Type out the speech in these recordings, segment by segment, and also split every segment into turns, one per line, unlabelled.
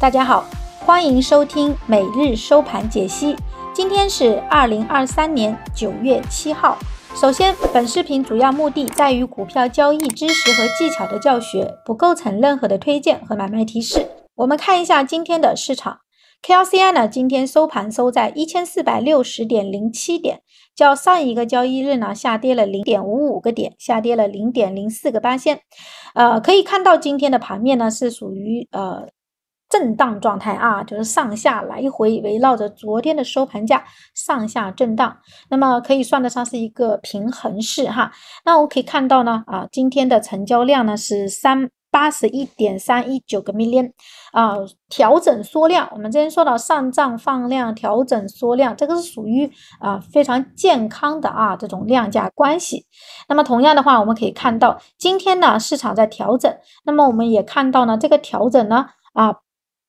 大家好，欢迎收听每日收盘解析。今天是二零二三年九月七号。首先，本视频主要目的在于股票交易知识和技巧的教学，不构成任何的推荐和买卖提示。我们看一下今天的市场，KLCI 呢，今天收盘收在一千四百六十点零七点，较上一个交易日呢下跌了零点五五个点，下跌了零点零四个八线。呃，可以看到今天的盘面呢是属于呃。震荡状态啊，就是上下来回围绕着昨天的收盘价上下震荡，那么可以算得上是一个平衡式哈。那我们可以看到呢，啊，今天的成交量呢是三八十一点三一九个 million 啊，调整缩量。我们之前说到上涨放量，调整缩量，这个是属于啊非常健康的啊这种量价关系。那么同样的话，我们可以看到今天呢市场在调整，那么我们也看到呢这个调整呢啊。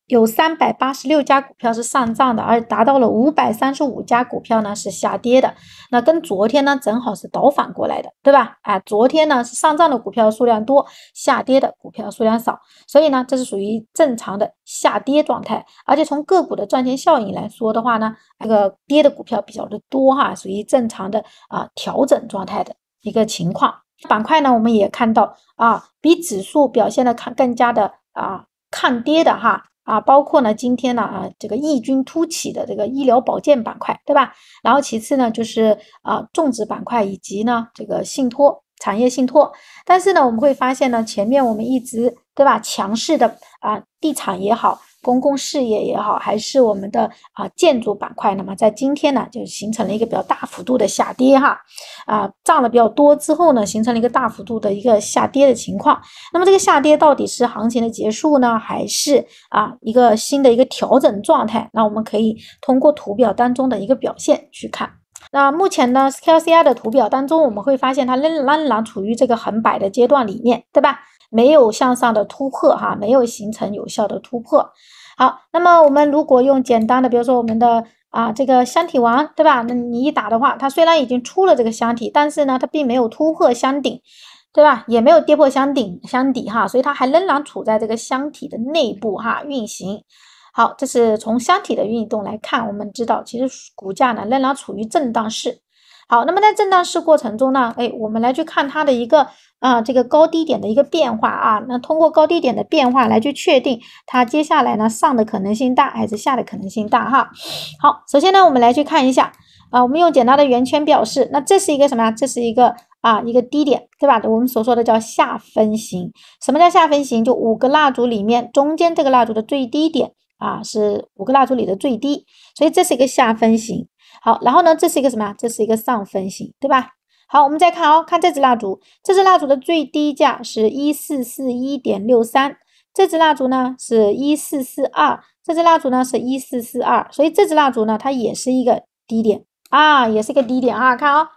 有三百八十六家股票是上涨的，而达到了五百三十五家股票呢是下跌的，那跟昨天呢正好是倒反过来的，对吧？哎，昨天呢是上涨的股票数量多，下跌的股票数量少，所以呢这是属于正常的下跌状态，而且从个股的赚钱效应来说的话呢，这个跌的股票比较的多哈，属于正常的啊调整状态的一个情况。板块呢我们也看到啊，比指数表现的看更加的啊抗跌的哈。啊，包括呢，今天呢，啊，这个异军突起的这个医疗保健板块，对吧？然后其次呢，就是啊，种植板块以及呢，这个信托、产业信托。但是呢，我们会发现呢，前面我们一直对吧，强势的啊，地产也好。公共事业也好，还是我们的啊建筑板块，那么在今天呢，就形成了一个比较大幅度的下跌哈，啊涨了比较多之后呢，形成了一个大幅度的一个下跌的情况。那么这个下跌到底是行情的结束呢，还是啊一个新的一个调整状态？那我们可以通过图表当中的一个表现去看。那目前呢 l c i 的图表当中，我们会发现它仍然处于这个横摆的阶段里面，对吧？没有向上的突破哈，没有形成有效的突破。好，那么我们如果用简单的，比如说我们的啊这个箱体王，对吧？那你一打的话，它虽然已经出了这个箱体，但是呢，它并没有突破箱顶，对吧？也没有跌破箱顶箱底哈，所以它还仍然处在这个箱体的内部哈运行。好，这是从箱体的运动来看，我们知道其实股价呢仍然处于震荡市。好，那么在震荡市过程中呢，哎，我们来去看它的一个啊这个高低点的一个变化啊，那通过高低点的变化来去确定它接下来呢上的可能性大还是下的可能性大哈。好，首先呢我们来去看一下啊，我们用简单的圆圈表示，那这是一个什么呀？这是一个啊一个低点，对吧？我们所说的叫下分型。什么叫下分型？就五个蜡烛里面中间这个蜡烛的最低点啊是五个蜡烛里的最低，所以这是一个下分型。好，然后呢，这是一个什么？这是一个上分型，对吧？好，我们再看哦，看这支蜡烛，这支蜡烛的最低价是一四四一点六三，这支蜡烛呢是一四四二，这支蜡烛呢是一四四二，所以这支蜡烛呢，它也是一个低点啊，也是一个低点啊，看啊，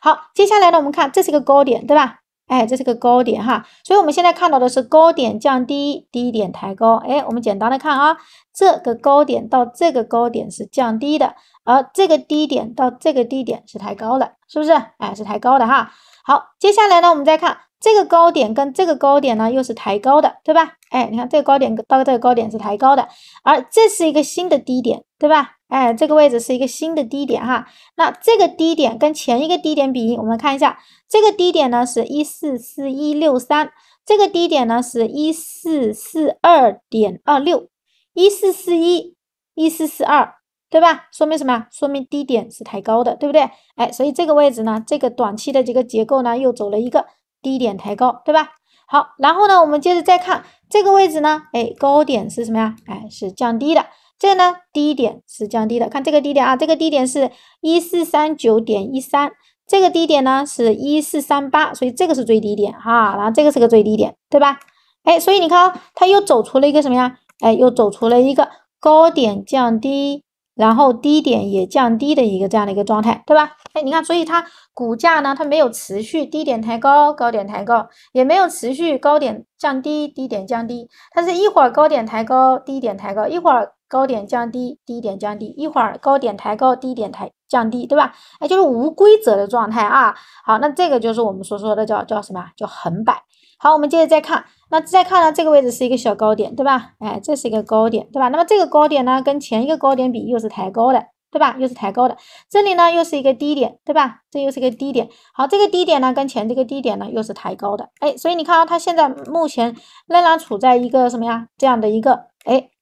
好，接下来呢，我们看，这是一个高点，对吧？哎，这是个高点哈，所以我们现在看到的是高点降低，低点抬高。哎，我们简单的看啊，这个高点到这个高点是降低的，而这个低点到这个低点是抬高的，是不是？哎，是抬高的哈。好，接下来呢，我们再看。这个高点跟这个高点呢，又是抬高的，对吧？哎，你看这个高点到这个高点是抬高的，而这是一个新的低点，对吧？哎，这个位置是一个新的低点哈。那这个低点跟前一个低点比，我们看一下，这个低点呢是一四四一六三，这个低点呢是一四四二点二六，一四四一，一四四二，对吧？说明什么？说明低点是抬高的，对不对？哎，所以这个位置呢，这个短期的这个结构呢，又走了一个。低点抬高，对吧？好，然后呢，我们接着再看这个位置呢，哎，高点是什么呀？哎，是降低的。这呢，低点是降低的。看这个低点啊，这个低点是一四三九点一三，这个低点呢是一四三八，所以这个是最低点哈，然后这个是个最低点，对吧？哎，所以你看啊，它又走出了一个什么呀？哎，又走出了一个高点降低。然后低点也降低的一个这样的一个状态，对吧？哎，你看，所以它股价呢，它没有持续低点抬高，高点抬高，也没有持续高点降低，低点降低，它是一会儿高点抬高，低点抬高，一会儿高点降低，低点降低，一会儿高点抬高，低点抬降低，对吧？哎，就是无规则的状态啊。好，那这个就是我们所说的叫叫什么？叫横摆。好，我们接着再看，那再看呢？这个位置是一个小高点，对吧？哎，这是一个高点，对吧？那么这个高点呢，跟前一个高点比又是抬高的，对吧？又是抬高的。这里呢又是一个低点，对吧？这又是一个低点。好，这个低点呢跟前这个低点呢又是抬高的，哎，所以你看啊，它现在目前仍然处在一个什么呀？这样的一个哎。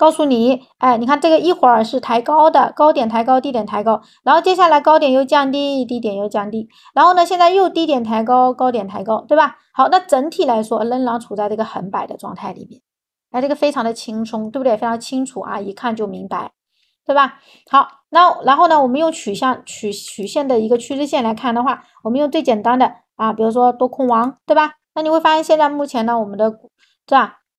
告诉你，哎，你看这个一会儿是抬高的，高点抬高，低点抬高，然后接下来高点又降低，低点又降低，然后呢，现在又低点抬高，高点抬高，对吧？好，那整体来说仍然处在这个横摆的状态里面，哎，这个非常的轻松，对不对？非常清楚啊，一看就明白，对吧？好，那然后呢，我们用曲线曲曲线的一个趋势线来看的话，我们用最简单的啊，比如说多空王，对吧？那你会发现现在目前呢，我们的这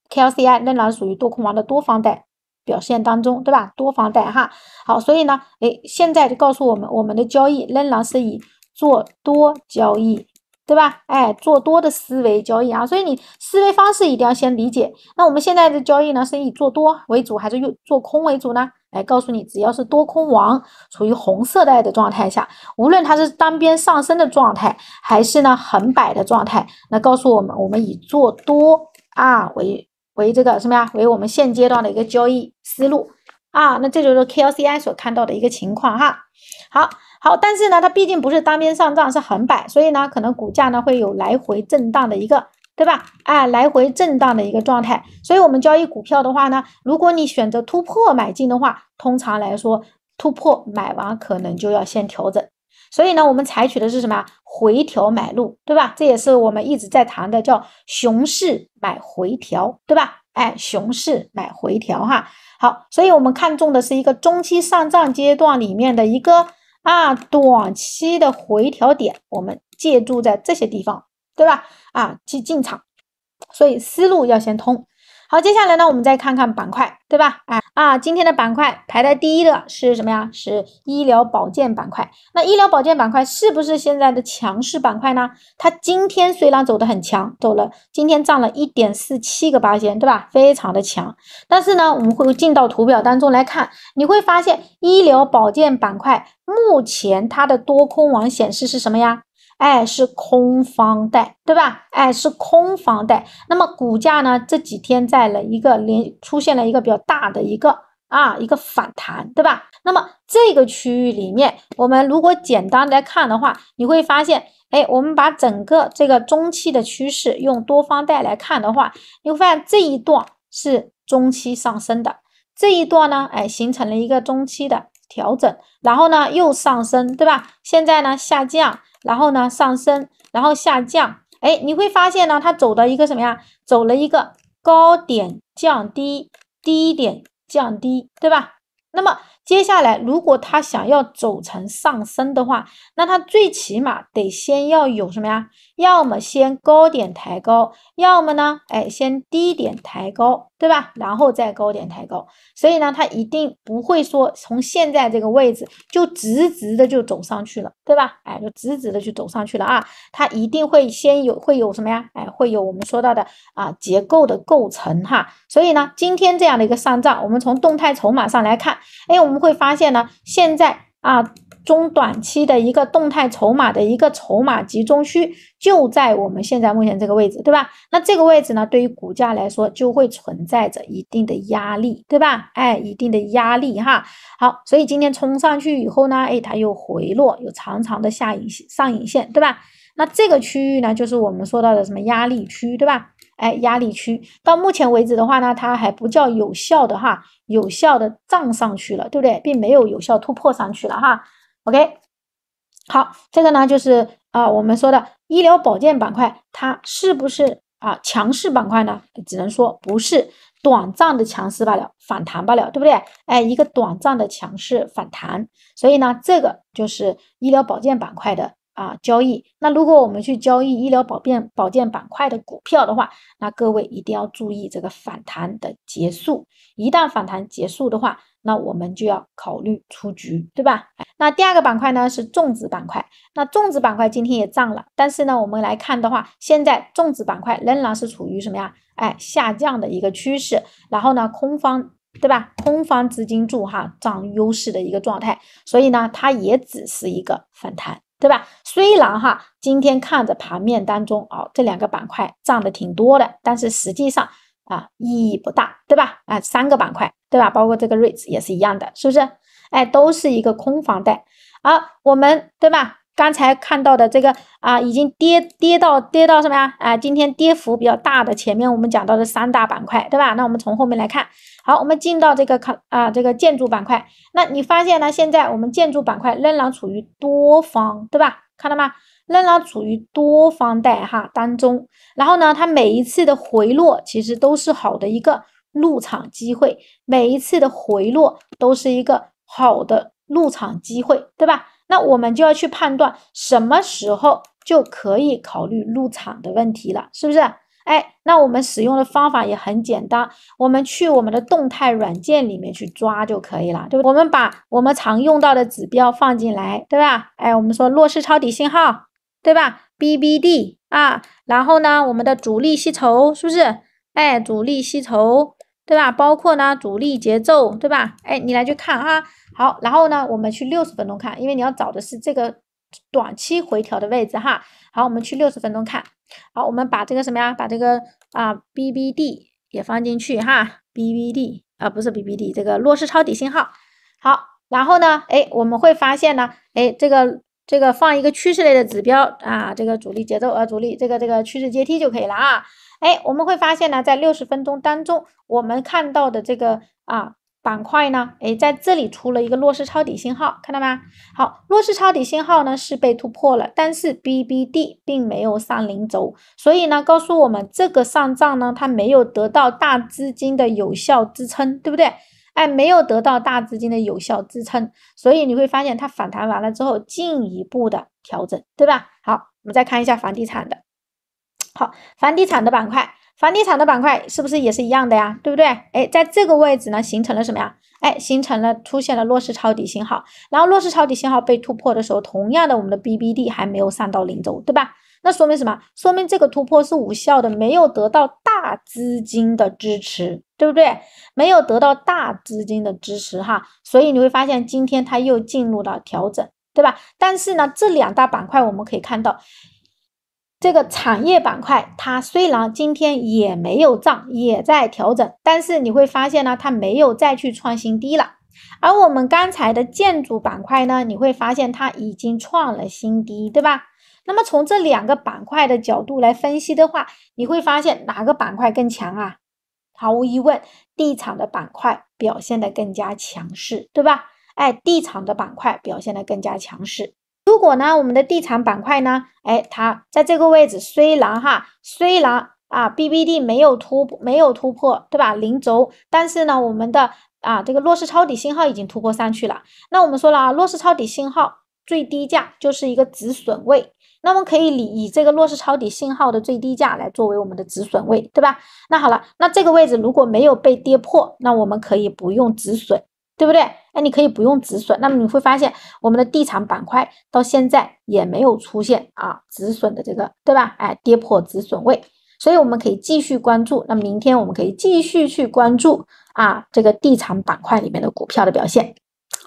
K L C I 仍然属于多空王的多方带。表现当中，对吧？多方带哈，好，所以呢，哎，现在就告诉我们，我们的交易仍然是以做多交易，对吧？哎，做多的思维交易啊，所以你思维方式一定要先理解。那我们现在的交易呢，是以做多为主还是做空为主呢？哎，告诉你，只要是多空王处于红色带的状态下，无论它是单边上升的状态还是呢横摆的状态，那告诉我们，我们以做多啊为。为这个什么呀？为我们现阶段的一个交易思路啊，那这就是 KLCI 所看到的一个情况哈。好好，但是呢，它毕竟不是单边上涨，是横摆，所以呢，可能股价呢会有来回震荡的一个，对吧？哎，来回震荡的一个状态。所以我们交易股票的话呢，如果你选择突破买进的话，通常来说，突破买完可能就要先调整。所以呢，我们采取的是什么回调买入，对吧？这也是我们一直在谈的，叫熊市买回调，对吧？哎，熊市买回调，哈。好，所以我们看中的是一个中期上涨阶段里面的一个啊短期的回调点，我们借助在这些地方，对吧？啊，去进场。所以思路要先通。好，接下来呢，我们再看看板块，对吧？哎啊，今天的板块排在第一的是什么呀？是医疗保健板块。那医疗保健板块是不是现在的强势板块呢？它今天虽然走的很强，走了，今天涨了一点四七个八仙，对吧？非常的强。但是呢，我们会进到图表当中来看，你会发现医疗保健板块目前它的多空网显示是什么呀？哎，是空方带，对吧？哎，是空方带。那么股价呢？这几天在了一个连出现了一个比较大的一个啊一个反弹，对吧？那么这个区域里面，我们如果简单来看的话，你会发现，哎，我们把整个这个中期的趋势用多方带来看的话，你会发现这一段是中期上升的，这一段呢，哎，形成了一个中期的调整，然后呢又上升，对吧？现在呢下降。然后呢，上升，然后下降，哎，你会发现呢，它走的一个什么呀？走了一个高点降低，低点降低，对吧？那么接下来，如果它想要走成上升的话，那它最起码得先要有什么呀？要么先高点抬高，要么呢，哎，先低点抬高。对吧？然后再高点抬高，所以呢，它一定不会说从现在这个位置就直直的就走上去了，对吧？哎，就直直的就走上去了啊！它一定会先有会有什么呀？哎，会有我们说到的啊，结构的构成哈。所以呢，今天这样的一个上涨，我们从动态筹码上来看，哎，我们会发现呢，现在啊。中短期的一个动态筹码的一个筹码集中区就在我们现在目前这个位置，对吧？那这个位置呢，对于股价来说就会存在着一定的压力，对吧？哎，一定的压力哈。好，所以今天冲上去以后呢，哎，它又回落，有长长的下影线、上影线，对吧？那这个区域呢，就是我们说到的什么压力区，对吧？哎，压力区到目前为止的话呢，它还不叫有效的哈，有效的涨上去了，对不对？并没有有效突破上去了哈。OK，好，这个呢就是啊我们说的医疗保健板块，它是不是啊强势板块呢？只能说不是短暂的强势罢了，反弹罢了，对不对？哎，一个短暂的强势反弹，所以呢，这个就是医疗保健板块的啊交易。那如果我们去交易医疗保健保健板块的股票的话，那各位一定要注意这个反弹的结束。一旦反弹结束的话，那我们就要考虑出局，对吧？哎。那第二个板块呢是种植板块，那种植板块今天也涨了，但是呢，我们来看的话，现在种植板块仍然是处于什么呀？哎，下降的一个趋势，然后呢，空方对吧？空方资金注哈涨优势的一个状态，所以呢，它也只是一个反弹对吧？虽然哈，今天看着盘面当中哦，这两个板块涨的挺多的，但是实际上啊，意义不大对吧？啊，三个板块对吧？包括这个瑞思也是一样的，是不是？哎，都是一个空房贷。好，我们对吧？刚才看到的这个啊，已经跌跌到跌到什么呀？啊，今天跌幅比较大的，前面我们讲到的三大板块，对吧？那我们从后面来看，好，我们进到这个看啊，这个建筑板块。那你发现呢？现在我们建筑板块仍然处于多方，对吧？看到吗？仍然处于多方带哈当中。然后呢，它每一次的回落，其实都是好的一个入场机会。每一次的回落都是一个。好的入场机会，对吧？那我们就要去判断什么时候就可以考虑入场的问题了，是不是？哎，那我们使用的方法也很简单，我们去我们的动态软件里面去抓就可以了，对吧？我们把我们常用到的指标放进来，对吧？哎，我们说弱势抄底信号，对吧？BBD 啊，然后呢，我们的主力吸筹，是不是？哎，主力吸筹，对吧？包括呢，主力节奏，对吧？哎，你来去看啊。好，然后呢，我们去六十分钟看，因为你要找的是这个短期回调的位置哈。好，我们去六十分钟看。好，我们把这个什么呀，把这个啊 BBD 也放进去哈。BBD 啊，不是 BBD，这个弱势抄底信号。好，然后呢，哎，我们会发现呢，哎，这个这个放一个趋势类的指标啊，这个主力节奏啊，主力这个这个趋势阶梯就可以了啊。哎，我们会发现呢，在六十分钟当中，我们看到的这个啊。板块呢？哎，在这里出了一个弱势抄底信号，看到吗？好，弱势抄底信号呢是被突破了，但是 B B D 并没有上零轴，所以呢告诉我们这个上涨呢它没有得到大资金的有效支撑，对不对？哎，没有得到大资金的有效支撑，所以你会发现它反弹完了之后进一步的调整，对吧？好，我们再看一下房地产的，好，房地产的板块。房地产的板块是不是也是一样的呀？对不对？哎，在这个位置呢，形成了什么呀？哎，形成了出现了弱势抄底信号，然后弱势抄底信号被突破的时候，同样的，我们的 B B D 还没有上到零轴，对吧？那说明什么？说明这个突破是无效的，没有得到大资金的支持，对不对？没有得到大资金的支持，哈，所以你会发现今天它又进入了调整，对吧？但是呢，这两大板块我们可以看到。这个产业板块，它虽然今天也没有涨，也在调整，但是你会发现呢，它没有再去创新低了。而我们刚才的建筑板块呢，你会发现它已经创了新低，对吧？那么从这两个板块的角度来分析的话，你会发现哪个板块更强啊？毫无疑问，地产的板块表现的更加强势，对吧？哎，地产的板块表现的更加强势。如果呢，我们的地产板块呢，哎，它在这个位置虽然哈，虽然啊，BBD 没有突没有突破，对吧？零轴，但是呢，我们的啊这个弱势抄底信号已经突破上去了。那我们说了啊，弱势抄底信号最低价就是一个止损位，那么可以以以这个弱势抄底信号的最低价来作为我们的止损位，对吧？那好了，那这个位置如果没有被跌破，那我们可以不用止损。对不对？哎，你可以不用止损，那么你会发现我们的地产板块到现在也没有出现啊止损的这个，对吧？哎，跌破止损位，所以我们可以继续关注。那么明天我们可以继续去关注啊这个地产板块里面的股票的表现。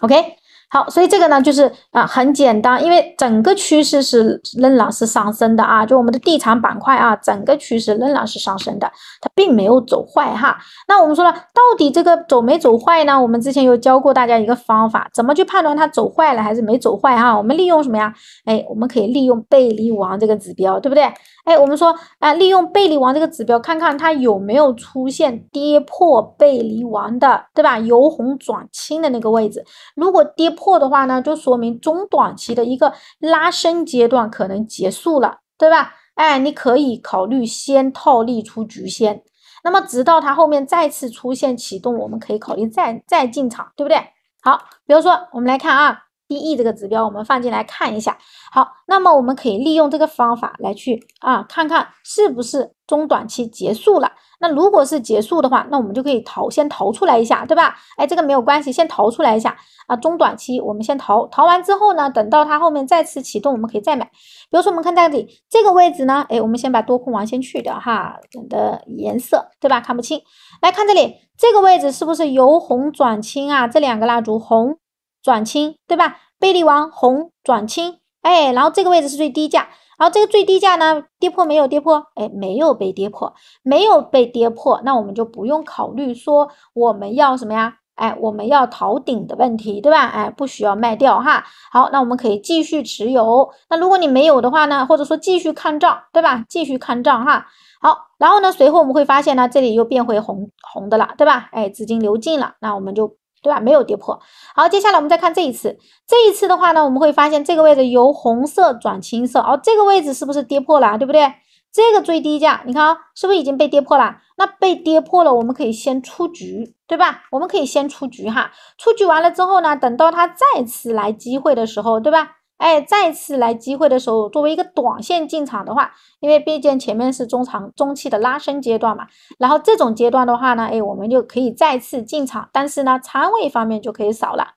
OK。好，所以这个呢，就是啊，很简单，因为整个趋势是仍然是上升的啊，就我们的地产板块啊，整个趋势仍然是上升的，它并没有走坏哈。那我们说了，到底这个走没走坏呢？我们之前有教过大家一个方法，怎么去判断它走坏了还是没走坏哈？我们利用什么呀？哎，我们可以利用背离王这个指标，对不对？哎，我们说啊，利用背离王这个指标，看看它有没有出现跌破背离王的，对吧？由红转青的那个位置，如果跌破。破的话呢，就说明中短期的一个拉升阶段可能结束了，对吧？哎，你可以考虑先套利出局先，那么直到它后面再次出现启动，我们可以考虑再再进场，对不对？好，比如说我们来看啊。DE 这个指标我们放进来看一下，好，那么我们可以利用这个方法来去啊，看看是不是中短期结束了。那如果是结束的话，那我们就可以逃，先逃出来一下，对吧？哎，这个没有关系，先逃出来一下啊。中短期我们先逃，逃完之后呢，等到它后面再次启动，我们可以再买。比如说我们看这里这个位置呢，哎，我们先把多空王先去掉哈，等的颜色对吧？看不清，来看这里这个位置是不是由红转青啊？这两个蜡烛红。转青对吧？贝利王红转青，哎，然后这个位置是最低价，然后这个最低价呢，跌破没有？跌破？哎，没有被跌破，没有被跌破，那我们就不用考虑说我们要什么呀？哎，我们要逃顶的问题，对吧？哎，不需要卖掉哈。好，那我们可以继续持有。那如果你没有的话呢？或者说继续看涨，对吧？继续看涨哈。好，然后呢，随后我们会发现呢，这里又变回红红的了，对吧？哎，资金流进了，那我们就。对吧？没有跌破。好，接下来我们再看这一次，这一次的话呢，我们会发现这个位置由红色转青色，哦，这个位置是不是跌破了，对不对？这个最低价，你看啊，是不是已经被跌破了？那被跌破了，我们可以先出局，对吧？我们可以先出局哈。出局完了之后呢，等到它再次来机会的时候，对吧？哎，再次来机会的时候，作为一个短线进场的话，因为毕竟前面是中长、中期的拉升阶段嘛，然后这种阶段的话呢，哎，我们就可以再次进场，但是呢，仓位方面就可以少了。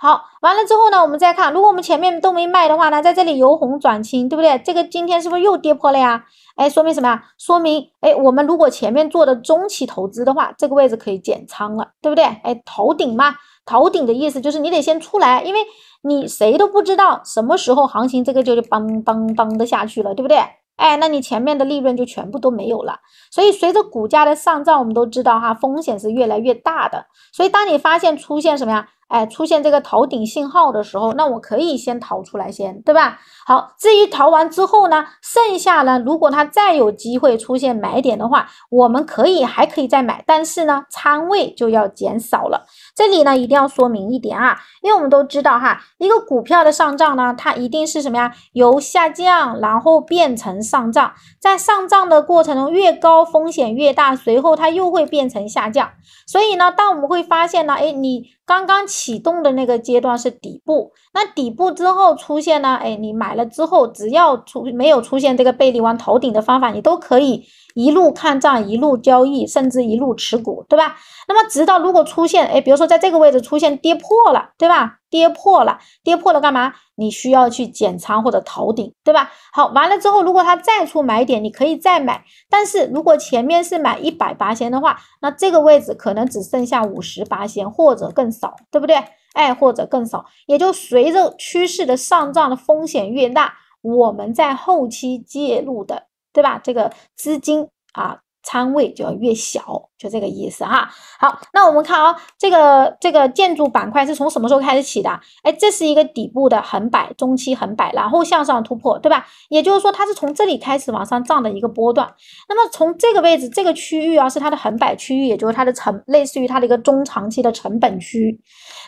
好，完了之后呢，我们再看，如果我们前面都没卖的话呢，在这里由红转青，对不对？这个今天是不是又跌破了呀？哎，说明什么呀？说明哎，我们如果前面做的中期投资的话，这个位置可以减仓了，对不对？哎，头顶嘛，头顶的意思就是你得先出来，因为你谁都不知道什么时候行情这个就就嘣嘣嘣的下去了，对不对？哎，那你前面的利润就全部都没有了。所以随着股价的上涨，我们都知道哈，风险是越来越大的。所以当你发现出现什么呀？哎，出现这个头顶信号的时候，那我可以先逃出来先，对吧？好，至于逃完之后呢，剩下呢，如果它再有机会出现买点的话，我们可以还可以再买，但是呢，仓位就要减少了。这里呢，一定要说明一点啊，因为我们都知道哈，一个股票的上涨呢，它一定是什么呀？由下降然后变成上涨，在上涨的过程中，越高风险越大，随后它又会变成下降。所以呢，当我们会发现呢，哎，你。刚刚启动的那个阶段是底部，那底部之后出现呢？哎，你买了之后，只要出没有出现这个背离完头顶的方法，你都可以一路看涨，一路交易，甚至一路持股，对吧？那么，直到如果出现，哎，比如说在这个位置出现跌破了，对吧？跌破了，跌破了干嘛？你需要去减仓或者逃顶，对吧？好，完了之后，如果它再出买点，你可以再买。但是如果前面是买一百八仙的话，那这个位置可能只剩下五十八仙或者更少，对不对？哎，或者更少，也就随着趋势的上涨的风险越大，我们在后期介入的，对吧？这个资金啊。仓位就要越小，就这个意思哈。好，那我们看啊，这个这个建筑板块是从什么时候开始起的？哎，这是一个底部的横摆，中期横摆，然后向上突破，对吧？也就是说它是从这里开始往上涨的一个波段。那么从这个位置这个区域啊是它的横摆区域，也就是它的成类似于它的一个中长期的成本区。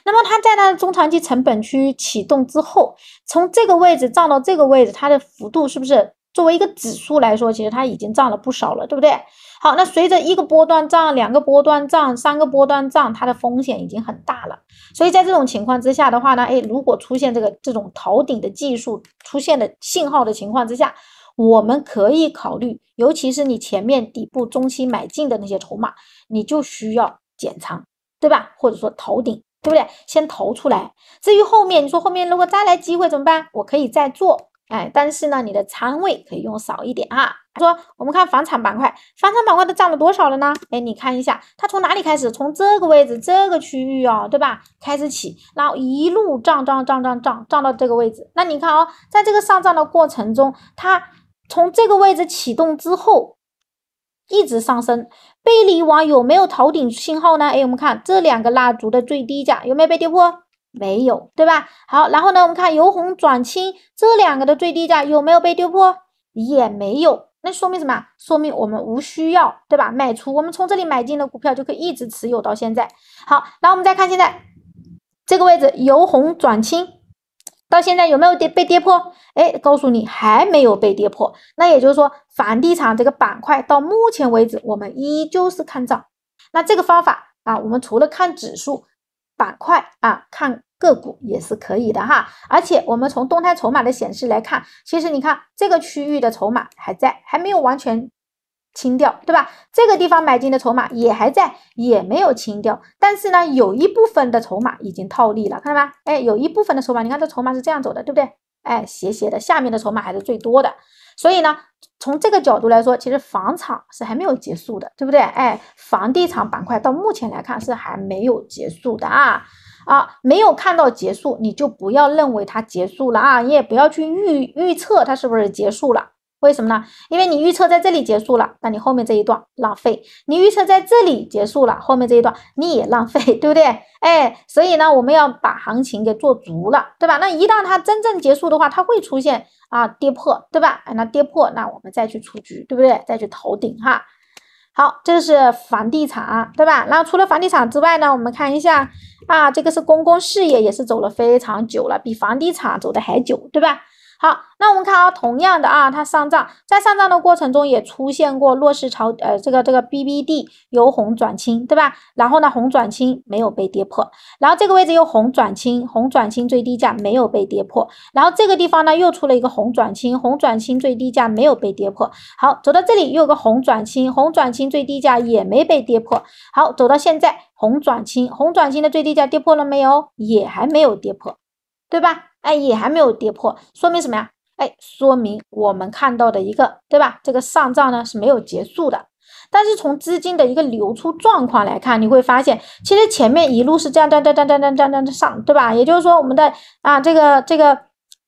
那么它在它的中长期成本区启动之后，从这个位置涨到这个位置，它的幅度是不是？作为一个指数来说，其实它已经涨了不少了，对不对？好，那随着一个波段涨，两个波段涨，三个波段涨，它的风险已经很大了。所以在这种情况之下的话呢，哎，如果出现这个这种逃顶的技术出现的信号的情况之下，我们可以考虑，尤其是你前面底部中期买进的那些筹码，你就需要减仓，对吧？或者说逃顶，对不对？先逃出来。至于后面，你说后面如果再来机会怎么办？我可以再做。哎，但是呢，你的仓位可以用少一点啊。说我们看房产板块，房产板块它涨了多少了呢？哎，你看一下，它从哪里开始？从这个位置这个区域哦，对吧？开始起，然后一路涨涨涨涨涨涨到这个位置。那你看哦，在这个上涨的过程中，它从这个位置启动之后一直上升，背离网有没有头顶信号呢？哎，我们看这两个蜡烛的最低价有没有被跌破？没有，对吧？好，然后呢，我们看由红转青这两个的最低价有没有被丢破？也没有，那说明什么？说明我们无需要，对吧？卖出，我们从这里买进的股票就可以一直持有到现在。好，后我们再看现在这个位置由红转青，到现在有没有跌被跌破？哎，告诉你还没有被跌破。那也就是说，房地产这个板块到目前为止我们依旧是看涨。那这个方法啊，我们除了看指数。板块啊，看个股也是可以的哈。而且我们从动态筹码的显示来看，其实你看这个区域的筹码还在，还没有完全清掉，对吧？这个地方买进的筹码也还在，也没有清掉。但是呢，有一部分的筹码已经套利了，看到吗？哎，有一部分的筹码，你看这筹码是这样走的，对不对？哎，斜斜的，下面的筹码还是最多的。所以呢，从这个角度来说，其实房产是还没有结束的，对不对？哎，房地产板块到目前来看是还没有结束的啊，啊，没有看到结束，你就不要认为它结束了啊，你也不要去预预测它是不是结束了，为什么呢？因为你预测在这里结束了，那你后面这一段浪费；你预测在这里结束了，后面这一段你也浪费，对不对？哎，所以呢，我们要把行情给做足了，对吧？那一旦它真正结束的话，它会出现。啊，跌破对吧？那跌破，那我们再去出局，对不对？再去逃顶哈。好，这个是房地产，对吧？那除了房地产之外呢，我们看一下啊，这个是公共事业，也是走了非常久了，比房地产走的还久，对吧？好，那我们看啊，同样的啊，它上涨，在上涨的过程中也出现过弱势潮，呃，这个这个 B B D 由红转青，对吧？然后呢，红转青没有被跌破，然后这个位置又红转青，红转青最低价没有被跌破，然后这个地方呢又出了一个红转青，红转青最低价没有被跌破，好，走到这里又有个红转青，红转青最低价也没被跌破，好，走到现在红转青，红转青的最低价跌破了没有？也还没有跌破。对吧？哎，也还没有跌破，说明什么呀？哎，说明我们看到的一个，对吧？这个上涨呢是没有结束的。但是从资金的一个流出状况来看，你会发现，其实前面一路是这样这样这样这样这样这样上，对吧？也就是说，我们的啊这个这个，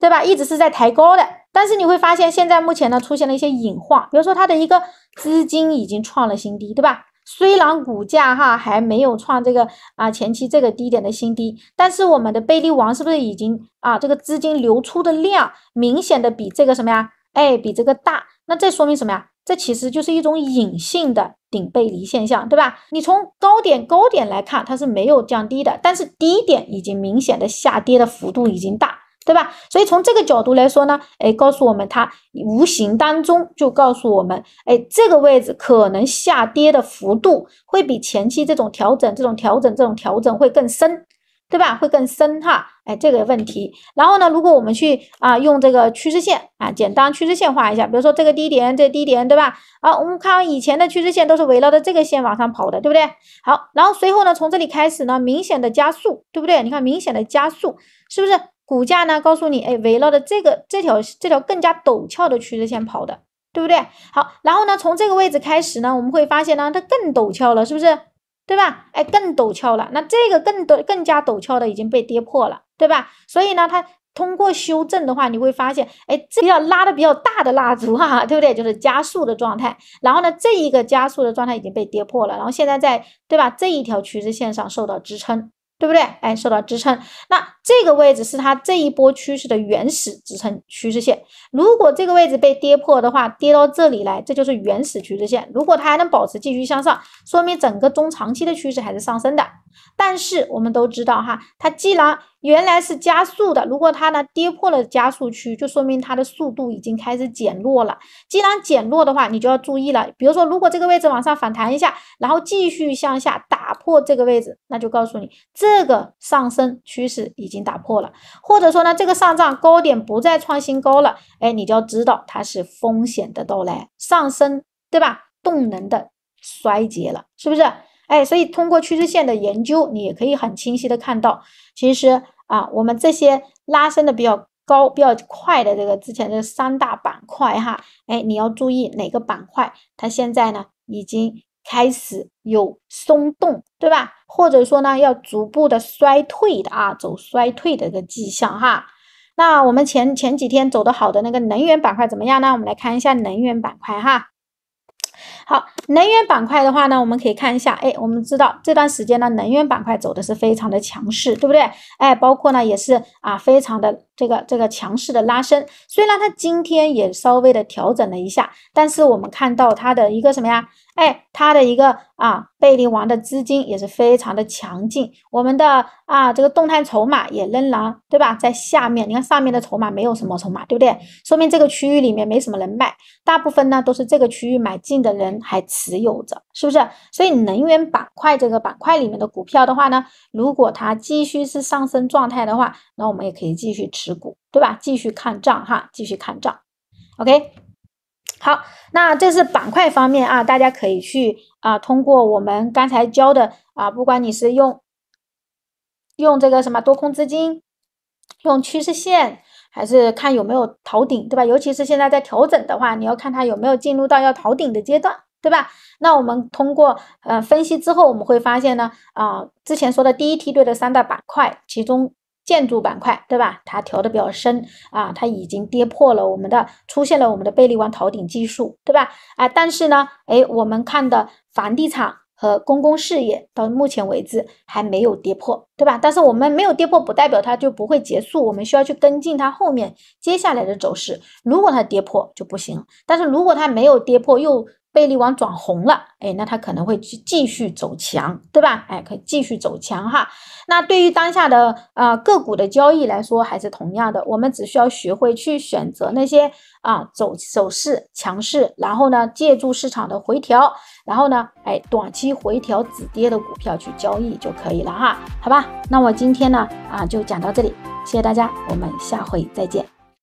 对吧？一直是在抬高的。但是你会发现，现在目前呢出现了一些隐患，比如说它的一个资金已经创了新低，对吧？虽然股价哈还没有创这个啊前期这个低点的新低，但是我们的贝利王是不是已经啊这个资金流出的量明显的比这个什么呀？哎，比这个大，那这说明什么呀？这其实就是一种隐性的顶背离现象，对吧？你从高点高点来看，它是没有降低的，但是低点已经明显的下跌的幅度已经大。对吧？所以从这个角度来说呢，哎，告诉我们它无形当中就告诉我们，哎，这个位置可能下跌的幅度会比前期这种调整、这种调整、这种调整会更深，对吧？会更深哈，哎，这个问题。然后呢，如果我们去啊用这个趋势线啊，简单趋势线画一下，比如说这个低点、这低点，对吧？好，我们看以前的趋势线都是围绕着这个线往上跑的，对不对？好，然后随后呢，从这里开始呢，明显的加速，对不对？你看明显的加速，是不是？股价呢？告诉你，哎，围绕着这个这条这条更加陡峭的趋势线跑的，对不对？好，然后呢，从这个位置开始呢，我们会发现呢，它更陡峭了，是不是？对吧？哎，更陡峭了，那这个更陡、更加陡峭的已经被跌破了，对吧？所以呢，它通过修正的话，你会发现，哎，比较拉的比较大的蜡烛哈，对不对？就是加速的状态。然后呢，这一个加速的状态已经被跌破了，然后现在在对吧？这一条趋势线上受到支撑，对不对？哎，受到支撑，那。这个位置是它这一波趋势的原始支撑趋势线，如果这个位置被跌破的话，跌到这里来，这就是原始趋势线。如果它还能保持继续向上，说明整个中长期的趋势还是上升的。但是我们都知道哈，它既然原来是加速的，如果它呢跌破了加速区，就说明它的速度已经开始减弱了。既然减弱的话，你就要注意了。比如说，如果这个位置往上反弹一下，然后继续向下打破这个位置，那就告诉你这个上升趋势已。已经打破了，或者说呢，这个上涨高点不再创新高了，哎，你就要知道它是风险的到来，上升对吧？动能的衰竭了，是不是？哎，所以通过趋势线的研究，你也可以很清晰的看到，其实啊，我们这些拉升的比较高、比较快的这个之前的三大板块哈，哎，你要注意哪个板块它现在呢已经。开始有松动，对吧？或者说呢，要逐步的衰退的啊，走衰退的一个迹象哈。那我们前前几天走的好的那个能源板块怎么样呢？我们来看一下能源板块哈。好，能源板块的话呢，我们可以看一下，哎，我们知道这段时间呢，能源板块走的是非常的强势，对不对？哎，包括呢也是啊，非常的。这个这个强势的拉升，虽然它今天也稍微的调整了一下，但是我们看到它的一个什么呀？哎，它的一个啊，贝利王的资金也是非常的强劲。我们的啊，这个动态筹码也仍然对吧？在下面，你看上面的筹码没有什么筹码，对不对？说明这个区域里面没什么人卖，大部分呢都是这个区域买进的人还持有着，是不是？所以能源板块这个板块里面的股票的话呢，如果它继续是上升状态的话，那我们也可以继续持。持股对吧？继续看账哈，继续看账。OK，好，那这是板块方面啊，大家可以去啊，通过我们刚才教的啊，不管你是用用这个什么多空资金，用趋势线，还是看有没有逃顶，对吧？尤其是现在在调整的话，你要看它有没有进入到要逃顶的阶段，对吧？那我们通过呃分析之后，我们会发现呢，啊，之前说的第一梯队的三大板块，其中。建筑板块，对吧？它调的比较深啊，它已经跌破了我们的，出现了我们的贝利湾逃顶技术，对吧？啊，但是呢，哎，我们看的房地产和公共事业到目前为止还没有跌破，对吧？但是我们没有跌破，不代表它就不会结束，我们需要去跟进它后面接下来的走势。如果它跌破就不行，但是如果它没有跌破，又贝利网转红了，哎，那它可能会去继续走强，对吧？哎，可以继续走强哈。那对于当下的呃个股的交易来说，还是同样的，我们只需要学会去选择那些啊走走势强势，然后呢借助市场的回调，然后呢哎短期回调止跌的股票去交易就可以了哈。好吧，那我今天呢啊就讲到这里，谢谢大家，我们下回再见。